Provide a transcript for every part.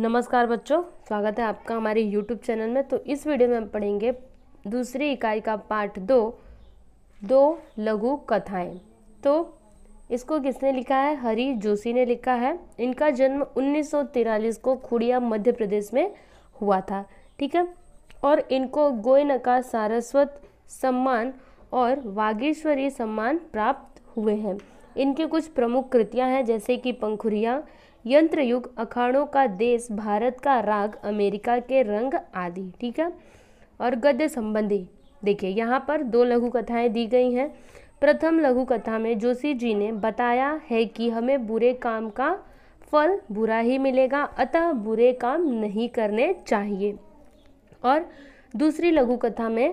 नमस्कार बच्चों स्वागत है आपका हमारे YouTube चैनल में तो इस वीडियो में हम पढ़ेंगे दूसरी इकाई का पाठ दो दो लघु कथाएं तो इसको किसने लिखा है हरी जोशी ने लिखा है इनका जन्म 1943 को खुड़िया मध्य प्रदेश में हुआ था ठीक है और इनको गोयनका का सारस्वत सम्मान और वागेश्वरी सम्मान प्राप्त हुए हैं इनके कुछ प्रमुख कृतियाँ हैं जैसे कि पंखुरिया यंत्र युग अखाड़ों का देश भारत का राग अमेरिका के रंग आदि ठीक है और गद्य संबंधी देखिए यहाँ पर दो लघु कथाएं दी गई हैं प्रथम लघु कथा में जोशी जी ने बताया है कि हमें बुरे काम का फल बुरा ही मिलेगा अतः बुरे काम नहीं करने चाहिए और दूसरी लघु कथा में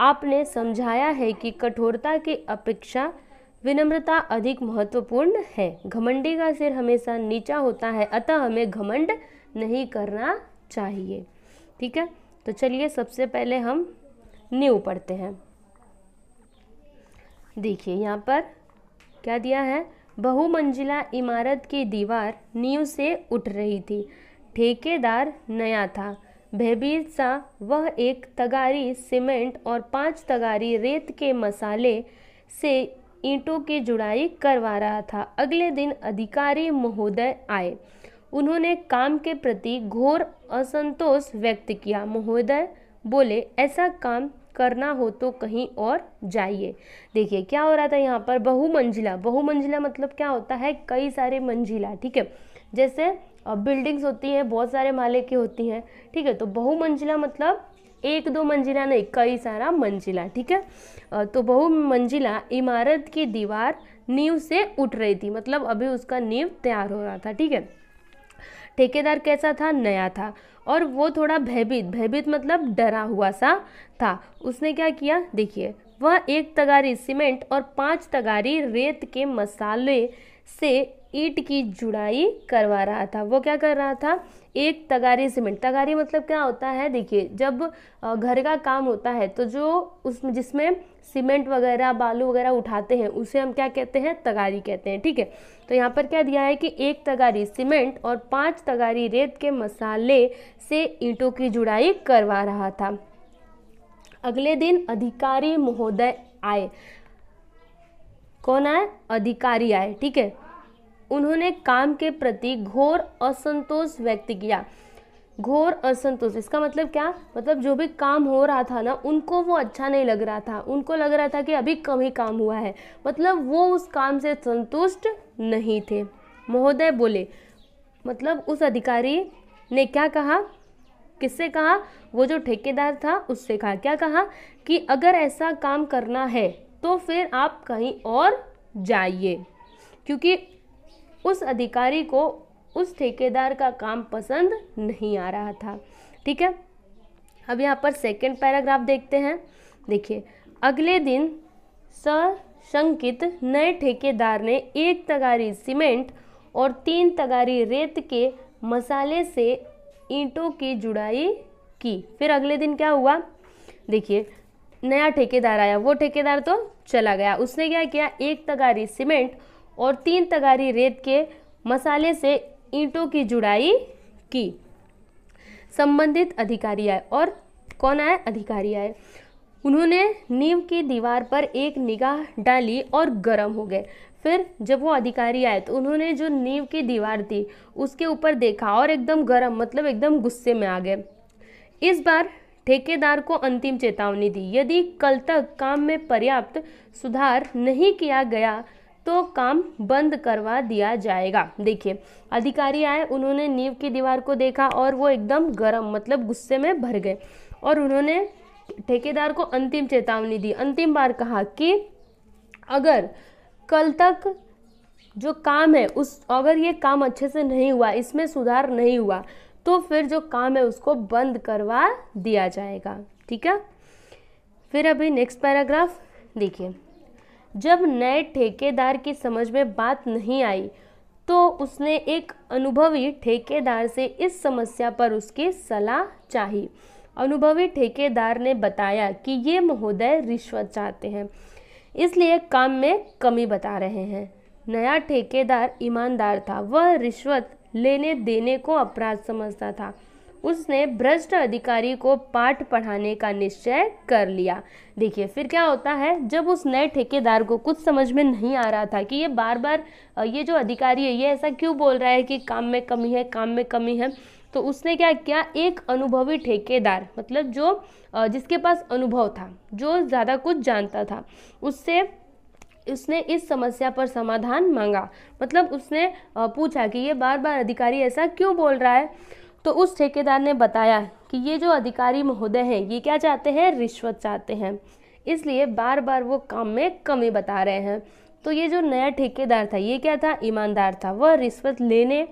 आपने समझाया है कि कठोरता की अपेक्षा विनम्रता अधिक महत्वपूर्ण है घमंडी का सिर हमेशा नीचा होता है अतः हमें घमंड नहीं करना चाहिए ठीक है तो चलिए सबसे पहले हम न्यू पढ़ते हैं देखिए यहाँ पर क्या दिया है बहुमंजिला इमारत की दीवार नींव से उठ रही थी ठेकेदार नया था भयभीत सा वह एक तगारी सीमेंट और पांच तगारी रेत के मसाले से ईंटों की जुड़ाई करवा रहा था अगले दिन अधिकारी महोदय आए उन्होंने काम के प्रति घोर असंतोष व्यक्त किया महोदय बोले ऐसा काम करना हो तो कहीं और जाइए देखिए क्या हो रहा था यहाँ पर बहुमंजिला बहुमंजिला मतलब क्या होता है कई सारे मंजिला ठीक है जैसे बिल्डिंग्स होती हैं बहुत सारे माले की होती हैं ठीक है तो बहुमंजिला मतलब एक दो मंजिला नहीं कई सारा मंजिला ठीक है तो बहुमंजिला इमारत की दीवार नींव से उठ रही थी मतलब अभी उसका नींव तैयार हो रहा था ठीक है ठेकेदार कैसा था नया था और वो थोड़ा भयभीत भयभीत मतलब डरा हुआ सा था उसने क्या किया देखिए वह एक तगारी सीमेंट और पांच तगारी रेत के मसाले से ईट की जुड़ाई करवा रहा था वो क्या कर रहा था एक तगारी सीमेंट तगारी मतलब क्या होता है देखिए जब घर का काम होता है तो जो उस जिसमें सीमेंट वगैरह बालू वगैरह उठाते हैं उसे हम क्या कहते हैं तगारी कहते हैं ठीक है तो यहाँ पर क्या दिया है कि एक तगारी सीमेंट और पांच तगारी रेत के मसाले से ईंटों की जुड़ाई करवा रहा था अगले दिन अधिकारी महोदय आए कौन आए अधिकारी आए ठीक है उन्होंने काम के प्रति घोर असंतोष व्यक्त किया घोर असंतोष इसका मतलब क्या मतलब जो भी काम हो रहा था ना उनको वो अच्छा नहीं लग रहा था उनको लग रहा था कि अभी कम ही काम हुआ है मतलब वो उस काम से संतुष्ट नहीं थे महोदय बोले मतलब उस अधिकारी ने क्या कहा किससे कहा वो जो ठेकेदार था उससे कहा क्या कहा कि अगर ऐसा काम करना है तो फिर आप कहीं और जाइए क्योंकि उस अधिकारी को उस ठेकेदार का काम पसंद नहीं आ रहा था ठीक है अब यहाँ पर सेकंड पैराग्राफ देखते हैं देखिए अगले दिन सशंकित नए ठेकेदार ने एक तगारी सीमेंट और तीन तगारी रेत के मसाले से ईंटों की जुड़ाई की फिर अगले दिन क्या हुआ देखिए नया ठेकेदार आया वो ठेकेदार तो चला गया उसने क्या किया एक तगारी सीमेंट और तीन तगारी रेत के मसाले से ईंटों की जुड़ाई की संबंधित अधिकारी आए और कौन आए अधिकारी आए उन्होंने नींव की दीवार पर एक निगाह डाली और गर्म हो गए फिर जब वो अधिकारी आए तो उन्होंने जो नींव की दीवार थी उसके ऊपर देखा और एकदम गर्म मतलब एकदम गुस्से में आ गए इस बार ठेकेदार को अंतिम चेतावनी दी यदि कल तक काम में पर्याप्त सुधार नहीं किया गया तो काम बंद करवा दिया जाएगा देखिए अधिकारी आए उन्होंने नींव की दीवार को देखा और वो एकदम गर्म मतलब गुस्से में भर गए और उन्होंने ठेकेदार को अंतिम चेतावनी दी अंतिम बार कहा कि अगर कल तक जो काम है उस अगर ये काम अच्छे से नहीं हुआ इसमें सुधार नहीं हुआ तो फिर जो काम है उसको बंद करवा दिया जाएगा ठीक है फिर अभी नेक्स्ट पैराग्राफ देखिए जब नए ठेकेदार की समझ में बात नहीं आई तो उसने एक अनुभवी ठेकेदार से इस समस्या पर उसकी सलाह चाही अनुभवी ठेकेदार ने बताया कि ये महोदय रिश्वत चाहते हैं इसलिए काम में कमी बता रहे हैं नया ठेकेदार ईमानदार था वह रिश्वत लेने देने को अपराध समझता था उसने भ्रष्ट अधिकारी को पाठ पढ़ाने का निश्चय कर लिया देखिए फिर क्या होता है जब उस नए ठेकेदार को कुछ समझ में नहीं आ रहा था कि ये बार बार ये जो अधिकारी है ये ऐसा क्यों बोल रहा है कि काम में कमी है काम में कमी है तो उसने क्या किया एक अनुभवी ठेकेदार मतलब जो जिसके पास अनुभव था जो ज़्यादा कुछ जानता था उससे उसने इस समस्या पर समाधान मांगा मतलब उसने पूछा कि ये बार बार अधिकारी ऐसा क्यों बोल रहा है तो उस ठेकेदार ने बताया कि ये जो अधिकारी महोदय हैं ये क्या चाहते हैं रिश्वत चाहते हैं इसलिए बार बार वो काम में कमी बता रहे हैं तो ये जो नया ठेकेदार था ये क्या था ईमानदार था वह रिश्वत लेने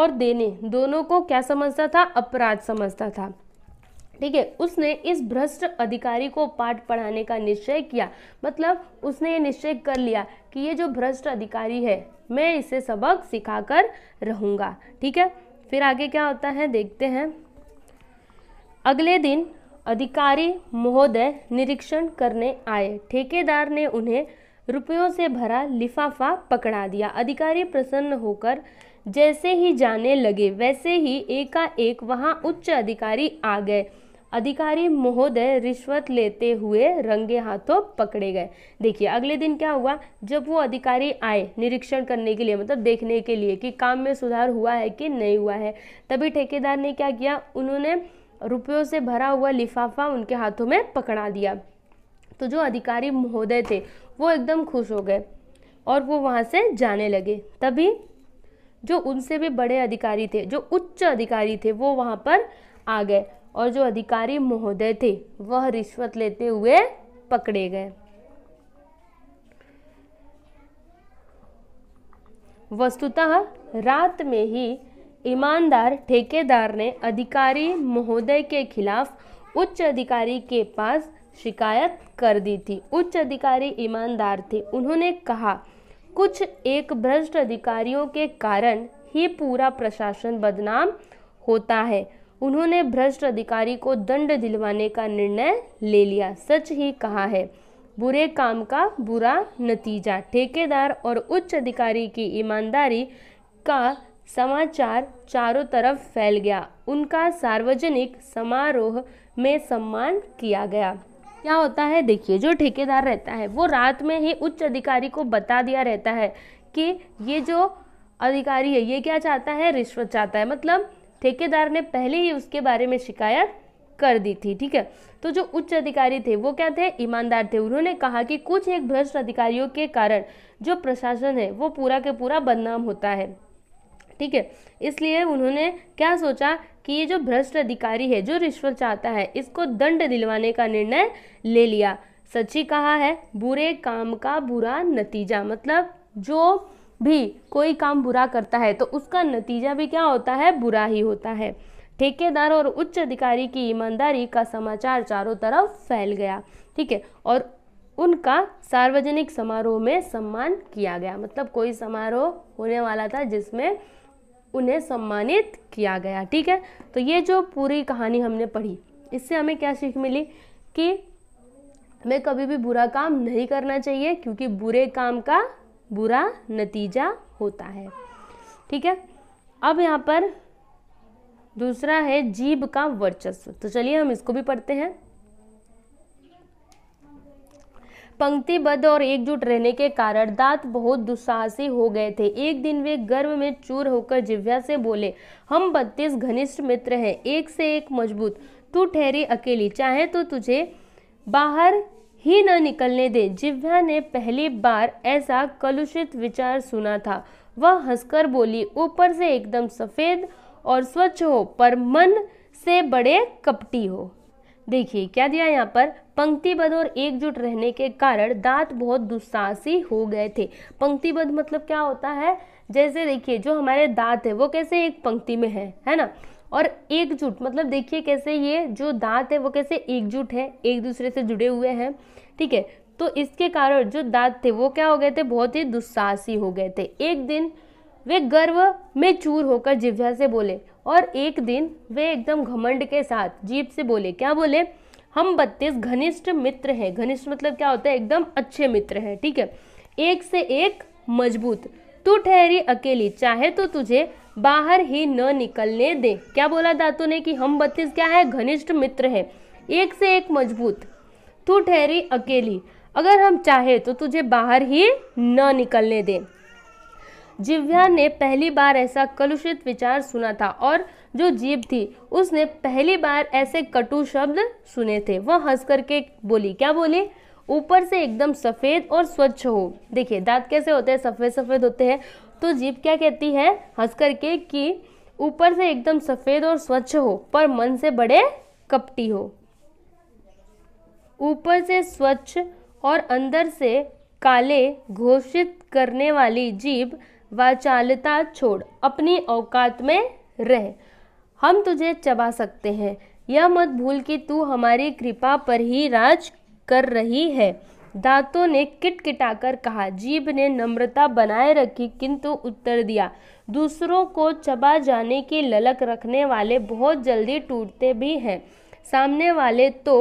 और देने दोनों को क्या समझता था अपराध समझता था ठीक है उसने इस भ्रष्ट अधिकारी को पाठ पढ़ाने का निश्चय किया मतलब उसने ये निश्चय कर लिया कि ये जो भ्रष्ट अधिकारी है मैं इसे सबक सिखा कर रहूँगा ठीक है फिर आगे क्या होता है देखते हैं अगले दिन अधिकारी महोदय निरीक्षण करने आए ठेकेदार ने उन्हें रुपयों से भरा लिफाफा पकड़ा दिया अधिकारी प्रसन्न होकर जैसे ही जाने लगे वैसे ही एकाएक वहाँ उच्च अधिकारी आ गए अधिकारी महोदय रिश्वत लेते हुए रंगे हाथों पकड़े गए देखिए अगले दिन क्या हुआ जब वो अधिकारी आए निरीक्षण करने के लिए मतलब देखने के लिए कि काम में सुधार हुआ है कि नहीं हुआ है तभी ठेकेदार ने क्या किया उन्होंने रुपयों से भरा हुआ लिफाफा उनके हाथों में पकड़ा दिया तो जो अधिकारी महोदय थे वो एकदम खुश हो गए और वो वहाँ से जाने लगे तभी जो उनसे भी बड़े अधिकारी थे जो उच्च अधिकारी थे वो वहाँ पर आ गए और जो अधिकारी महोदय थे वह रिश्वत लेते हुए पकड़े गए वस्तुतः रात में ही ईमानदार ठेकेदार ने अधिकारी महोदय के खिलाफ उच्च अधिकारी के पास शिकायत कर दी थी उच्च अधिकारी ईमानदार थे उन्होंने कहा कुछ एक भ्रष्ट अधिकारियों के कारण ही पूरा प्रशासन बदनाम होता है उन्होंने भ्रष्ट अधिकारी को दंड दिलवाने का निर्णय ले लिया सच ही कहा है बुरे काम का बुरा नतीजा ठेकेदार और उच्च अधिकारी की ईमानदारी का समाचार चारों तरफ फैल गया उनका सार्वजनिक समारोह में सम्मान किया गया क्या होता है देखिए जो ठेकेदार रहता है वो रात में ही उच्च अधिकारी को बता दिया रहता है कि ये जो अधिकारी है ये क्या चाहता है रिश्वत चाहता है मतलब ठेकेदार ने पहले ही उसके बारे में शिकायत कर दी थी ठीक है तो जो उच्च अधिकारी थे वो क्या थे ईमानदार थे उन्होंने कहा कि कुछ एक भ्रष्ट अधिकारियों के कारण जो प्रशासन है वो पूरा के पूरा बदनाम होता है ठीक है इसलिए उन्होंने क्या सोचा कि ये जो भ्रष्ट अधिकारी है जो रिश्वत चाहता है इसको दंड दिलवाने का निर्णय ले लिया सच्ची कहा है बुरे काम का बुरा नतीजा मतलब जो भी कोई काम बुरा करता है तो उसका नतीजा भी क्या होता है बुरा ही होता है ठेकेदार और उच्च अधिकारी की ईमानदारी का समाचार चारों तरफ फैल गया ठीक है और उनका सार्वजनिक समारोह में सम्मान किया गया मतलब कोई समारोह होने वाला था जिसमें उन्हें सम्मानित किया गया ठीक है तो ये जो पूरी कहानी हमने पढ़ी इससे हमें क्या सीख मिली कि हमें कभी भी बुरा काम नहीं करना चाहिए क्योंकि बुरे काम का बुरा नतीजा होता है ठीक है अब यहाँ पर दूसरा है जीभ का वर्चस्व तो चलिए हम इसको भी पढ़ते हैं पंक्तिबद्ध और एकजुट रहने के कारण दांत बहुत दुस्साहसी हो गए थे एक दिन वे गर्व में चूर होकर जिव्या से बोले हम बत्तीस घनिष्ठ मित्र हैं एक से एक मजबूत तू ठहरी अकेली चाहे तो तुझे बाहर ही न निकलने दे जिव्या ने पहली बार ऐसा कलुषित विचार सुना था वह हंसकर बोली ऊपर से एकदम सफ़ेद और स्वच्छ हो पर मन से बड़े कपटी हो देखिए क्या दिया यहाँ पर पंक्तिबद्ध और एकजुट रहने के कारण दांत बहुत दुस्साहसी हो गए थे पंक्तिबद्ध मतलब क्या होता है जैसे देखिए जो हमारे दांत है वो कैसे एक पंक्ति में है है ना और एकजुट मतलब देखिए कैसे ये जो दांत है वो कैसे एकजुट है एक दूसरे से जुड़े हुए हैं ठीक है तो इसके कारण जो दांत थे वो क्या हो गए थे बहुत ही दुस्साहसी हो गए थे एक दिन वे गर्व में चूर होकर जिभ्या से बोले और एक दिन वे एकदम घमंड के साथ जीप से बोले क्या बोले हम बत्तीस घनिष्ठ मित्र हैं घनिष्ठ मतलब क्या होता है एकदम अच्छे मित्र हैं ठीक है एक से एक मजबूत तू ठहरी अकेली चाहे तो तुझे बाहर ही न निकलने दे क्या बोला दातु ने कि हम बत्तीस क्या है घनिष्ठ मित्र है एक से एक मजबूत तू ठहरी अकेली अगर हम चाहे तो तुझे बाहर ही न निकलने दे जिव्या ने पहली बार ऐसा कलुषित विचार सुना था और जो जीव थी उसने पहली बार ऐसे कटु शब्द सुने थे वह हंस करके बोली क्या बोली ऊपर से एकदम सफ़ेद और स्वच्छ हो देखिए दांत कैसे होते हैं सफ़ेद सफ़ेद होते हैं तो जीप क्या कहती है हंस करके कि ऊपर से एकदम सफ़ेद और स्वच्छ हो पर मन से बड़े कपटी हो ऊपर से स्वच्छ और अंदर से काले घोषित करने वाली जीव वाचालता छोड़ अपनी औकात में रह हम तुझे चबा सकते हैं यह मत भूल कि तू हमारी कृपा पर ही राज कर रही है दांतों ने किटकिटाकर कहा जीभ ने नम्रता बनाए रखी किंतु उत्तर दिया दूसरों को चबा जाने की ललक रखने वाले बहुत जल्दी टूटते भी हैं सामने वाले तो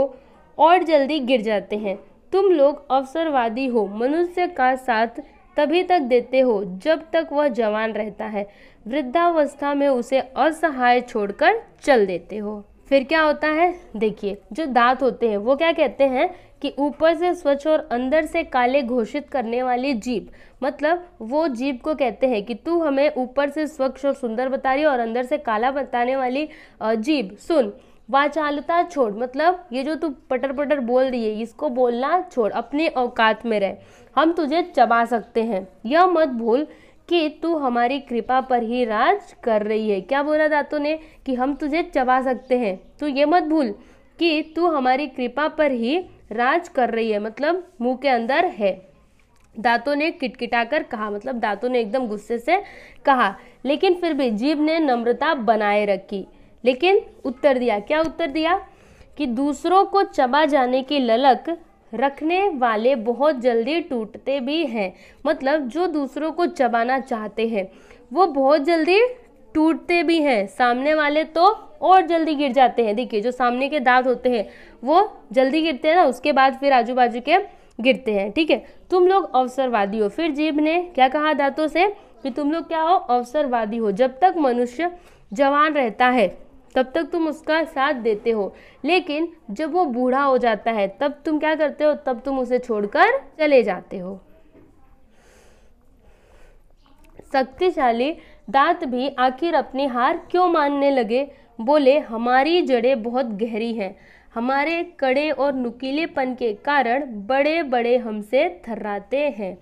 और जल्दी गिर जाते हैं तुम लोग अवसरवादी हो मनुष्य का साथ तभी तक देते हो जब तक वह जवान रहता है वृद्धावस्था में उसे असहाय छोड़कर चल देते हो फिर क्या होता है देखिए जो दांत होते हैं वो क्या कहते हैं कि ऊपर से स्वच्छ और अंदर से काले घोषित करने वाली जीप मतलब वो जीप को कहते हैं कि तू हमें ऊपर से स्वच्छ और सुंदर बता रही और अंदर से काला बताने वाली जीप सुन वाचालता छोड़ मतलब ये जो तू पटर पटर बोल रही है इसको बोलना छोड़ अपने औकात में रह हम तुझे चबा सकते हैं यह मत भूल कि तू हमारी कृपा पर ही राज कर रही है क्या बोला दातों ने कि हम तुझे चबा सकते हैं तू ये मत भूल कि तू हमारी कृपा पर ही राज कर रही है मतलब मुंह के अंदर है दातों ने किटकिटा कर कहा मतलब दातों ने एकदम गुस्से से कहा लेकिन फिर भी जीव ने नम्रता बनाए रखी लेकिन उत्तर दिया क्या उत्तर दिया कि दूसरों को चबा जाने की ललक रखने वाले बहुत जल्दी टूटते भी हैं मतलब जो दूसरों को चबाना चाहते हैं वो बहुत जल्दी टूटते भी हैं सामने वाले तो और जल्दी गिर जाते हैं देखिए जो सामने के दांत होते हैं वो जल्दी गिरते हैं ना उसके बाद फिर आजू बाजू के गिरते हैं ठीक है तुम लोग अवसरवादी हो फिर जीव ने क्या कहा दांतों से कि तुम लोग क्या हो अवसरवादी हो जब तक मनुष्य जवान रहता है तब तक तुम उसका साथ देते हो लेकिन जब वो बूढ़ा हो जाता है तब तुम क्या करते हो तब तुम उसे छोड़कर चले जाते हो शक्तिशाली दांत भी आखिर अपनी हार क्यों मानने लगे बोले हमारी जड़ें बहुत गहरी हैं हमारे कड़े और नुकीलेपन के कारण बड़े बड़े हमसे थर्राते हैं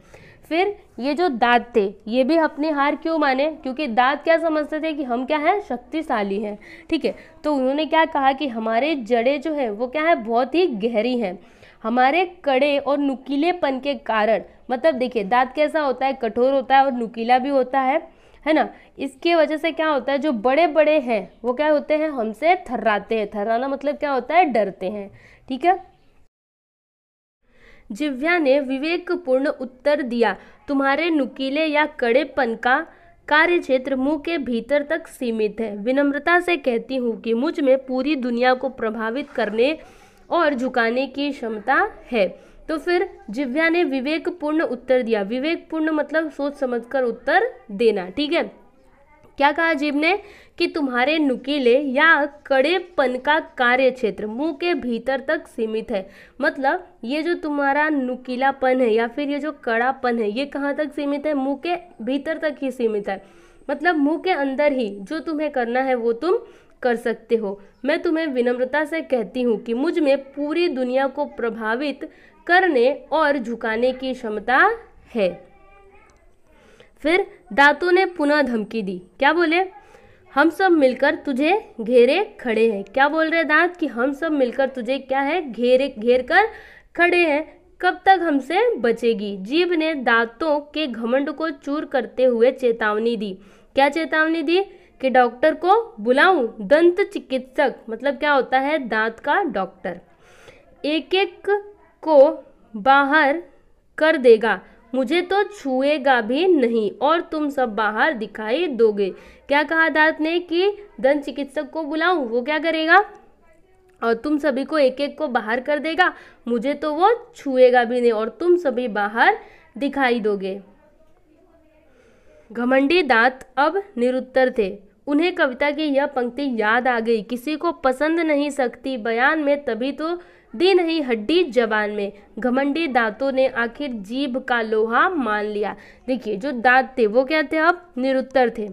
फिर ये जो दाद थे ये भी अपनी हार क्यों माने क्योंकि दाद क्या समझते थे कि हम क्या हैं शक्तिशाली हैं ठीक है तो उन्होंने क्या कहा कि हमारे जड़े जो हैं वो क्या है बहुत ही गहरी हैं हमारे कड़े और नुकीलेपन के कारण मतलब देखिए दांत कैसा होता है कठोर होता है और नुकीला भी होता है है ना इसके वजह से क्या होता है जो बड़े बड़े हैं वो क्या होते हैं हमसे थर्राते हैं थर्राना मतलब क्या होता है डरते हैं ठीक है जिव्या ने विवेकपूर्ण उत्तर दिया तुम्हारे नुकीले या कड़ेपन का कार्य क्षेत्र मुंह के भीतर तक सीमित है विनम्रता से कहती हूँ कि मुझ में पूरी दुनिया को प्रभावित करने और झुकाने की क्षमता है तो फिर जिव्या ने विवेकपूर्ण उत्तर दिया विवेकपूर्ण मतलब सोच समझकर उत्तर देना ठीक है क्या कहा जीव ने कि तुम्हारे नुकीले या कड़ेपन का कार्य क्षेत्र मुंह के भीतर तक सीमित है मतलब ये जो तुम्हारा नुकीलापन है या फिर ये जो कड़ापन है ये कहाँ तक सीमित है मुंह के भीतर तक ही सीमित है मतलब मुंह के अंदर ही जो तुम्हें करना है वो तुम कर सकते हो मैं तुम्हें विनम्रता से कहती हूँ कि मुझ में पूरी दुनिया को प्रभावित करने और झुकाने की क्षमता है फिर दातू ने पुनः धमकी दी क्या बोले हम सब मिलकर तुझे घेरे खड़े हैं क्या बोल रहे दांत कि हम सब मिलकर तुझे क्या है घेरे घेर कर खड़े हैं कब तक हमसे बचेगी जीव ने दांतों के घमंड को चूर करते हुए चेतावनी दी क्या चेतावनी दी कि डॉक्टर को बुलाऊं दंत चिकित्सक मतलब क्या होता है दांत का डॉक्टर एक एक को बाहर कर देगा मुझे तो छुएगा भी नहीं और तुम सब बाहर दिखाई दोगे क्या कहा दात ने कि दंत चिकित्सक को बुलाऊं वो क्या करेगा और तुम सभी को एक एक को बाहर कर देगा मुझे तो वो छुएगा भी नहीं और तुम सभी बाहर दिखाई दोगे घमंडी दांत अब निरुत्तर थे उन्हें कविता की यह पंक्ति याद आ गई किसी को पसंद नहीं सकती बयान में तभी तो दी नहीं हड्डी जवान में घमंडी दांतों ने आखिर जीव का लोहा मान लिया देखिए जो दांत थे वो क्या थे अब निरुत्तर थे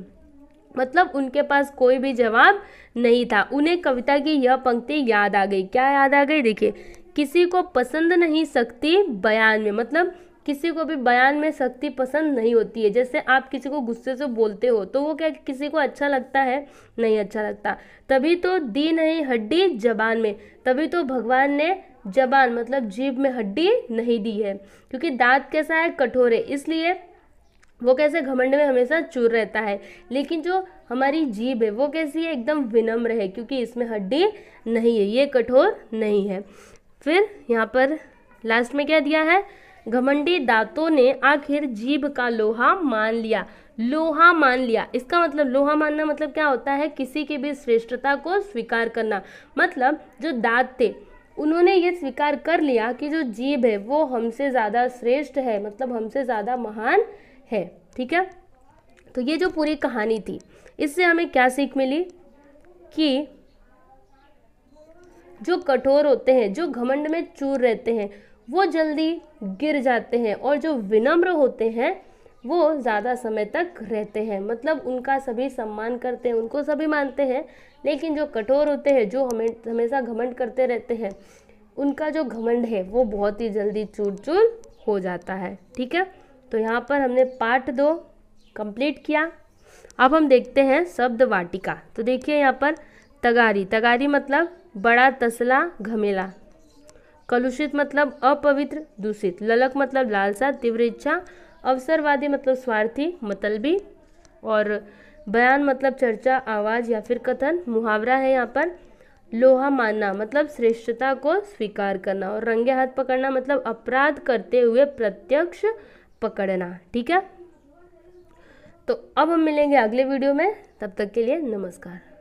मतलब उनके पास कोई भी जवाब नहीं था उन्हें कविता की यह पंक्ति याद आ गई क्या याद आ गई देखिए किसी को पसंद नहीं सकती बयान में मतलब किसी को भी बयान में सख्ती पसंद नहीं होती है जैसे आप किसी को गुस्से से बोलते हो तो वो क्या किसी को अच्छा लगता है नहीं अच्छा लगता तभी तो दी नहीं हड्डी जबान में तभी तो भगवान ने जबान मतलब जीभ में हड्डी नहीं दी है क्योंकि दांत कैसा है कठोर है इसलिए वो कैसे घमंड में हमेशा चूर रहता है लेकिन जो हमारी जीभ है वो कैसी है एकदम विनम्र है क्योंकि इसमें हड्डी नहीं है ये कठोर नहीं है फिर यहाँ पर लास्ट में क्या दिया है घमंडी दांतों ने आखिर जीभ का लोहा मान लिया लोहा मान लिया इसका मतलब लोहा मानना मतलब क्या होता है किसी की भी श्रेष्ठता को स्वीकार करना मतलब जो दांत थे उन्होंने ये स्वीकार कर लिया कि जो जीभ है वो हमसे ज़्यादा श्रेष्ठ है मतलब हमसे ज़्यादा महान है ठीक है तो ये जो पूरी कहानी थी इससे हमें क्या सीख मिली कि जो कठोर होते हैं जो घमंड में चूर रहते हैं वो जल्दी गिर जाते हैं और जो विनम्र होते हैं वो ज़्यादा समय तक रहते हैं मतलब उनका सभी सम्मान करते हैं उनको सभी मानते हैं लेकिन जो कठोर होते हैं जो हमें हमेशा घमंड करते रहते हैं उनका जो घमंड है वो बहुत ही जल्दी चूर चूर हो जाता है ठीक है तो यहाँ पर हमने पार्ट दो कंप्लीट किया अब हम देखते हैं शब्द वाटिका तो देखिए यहाँ पर तगारी तगारी मतलब बड़ा तसला घमेला कलुषित मतलब अपवित्र दूषित ललक मतलब लालसा तीव्र इच्छा अवसरवादी मतलब स्वार्थी मतलबी और बयान मतलब चर्चा आवाज़ या फिर कथन मुहावरा है यहाँ पर लोहा मानना मतलब श्रेष्ठता को स्वीकार करना और रंगे हाथ पकड़ना मतलब अपराध करते हुए प्रत्यक्ष पकड़ना ठीक है तो अब हम मिलेंगे अगले वीडियो में तब तक के लिए नमस्कार